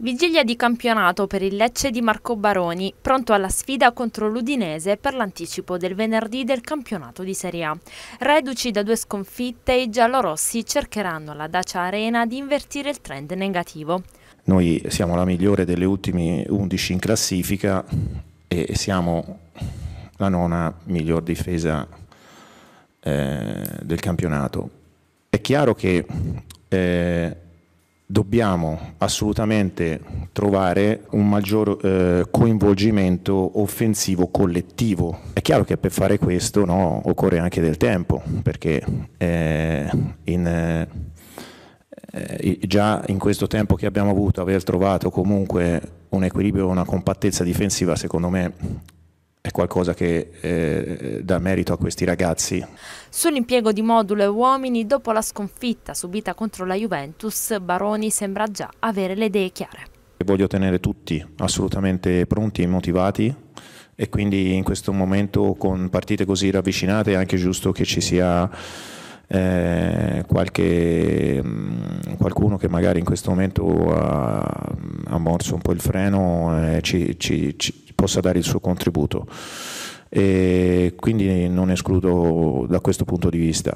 Vigilia di campionato per il Lecce di Marco Baroni, pronto alla sfida contro l'Udinese per l'anticipo del venerdì del campionato di Serie A. Reduci da due sconfitte, i giallorossi cercheranno alla Dacia Arena di invertire il trend negativo. Noi siamo la migliore delle ultime 11 in classifica e siamo la nona miglior difesa eh, del campionato. È chiaro che eh, dobbiamo assolutamente trovare un maggior eh, coinvolgimento offensivo collettivo. È chiaro che per fare questo no, occorre anche del tempo, perché eh, in, eh, già in questo tempo che abbiamo avuto, aver trovato comunque un equilibrio, una compattezza difensiva, secondo me è qualcosa che eh, dà merito a questi ragazzi. Sull'impiego di modulo e uomini, dopo la sconfitta subita contro la Juventus, Baroni sembra già avere le idee chiare. Voglio tenere tutti assolutamente pronti e motivati e quindi in questo momento con partite così ravvicinate è anche giusto che ci sia eh, qualche, mm, qualcuno che magari in questo momento ha, ha morso un po' il freno e eh, ci, ci, ci possa dare il suo contributo. E quindi non escludo da questo punto di vista.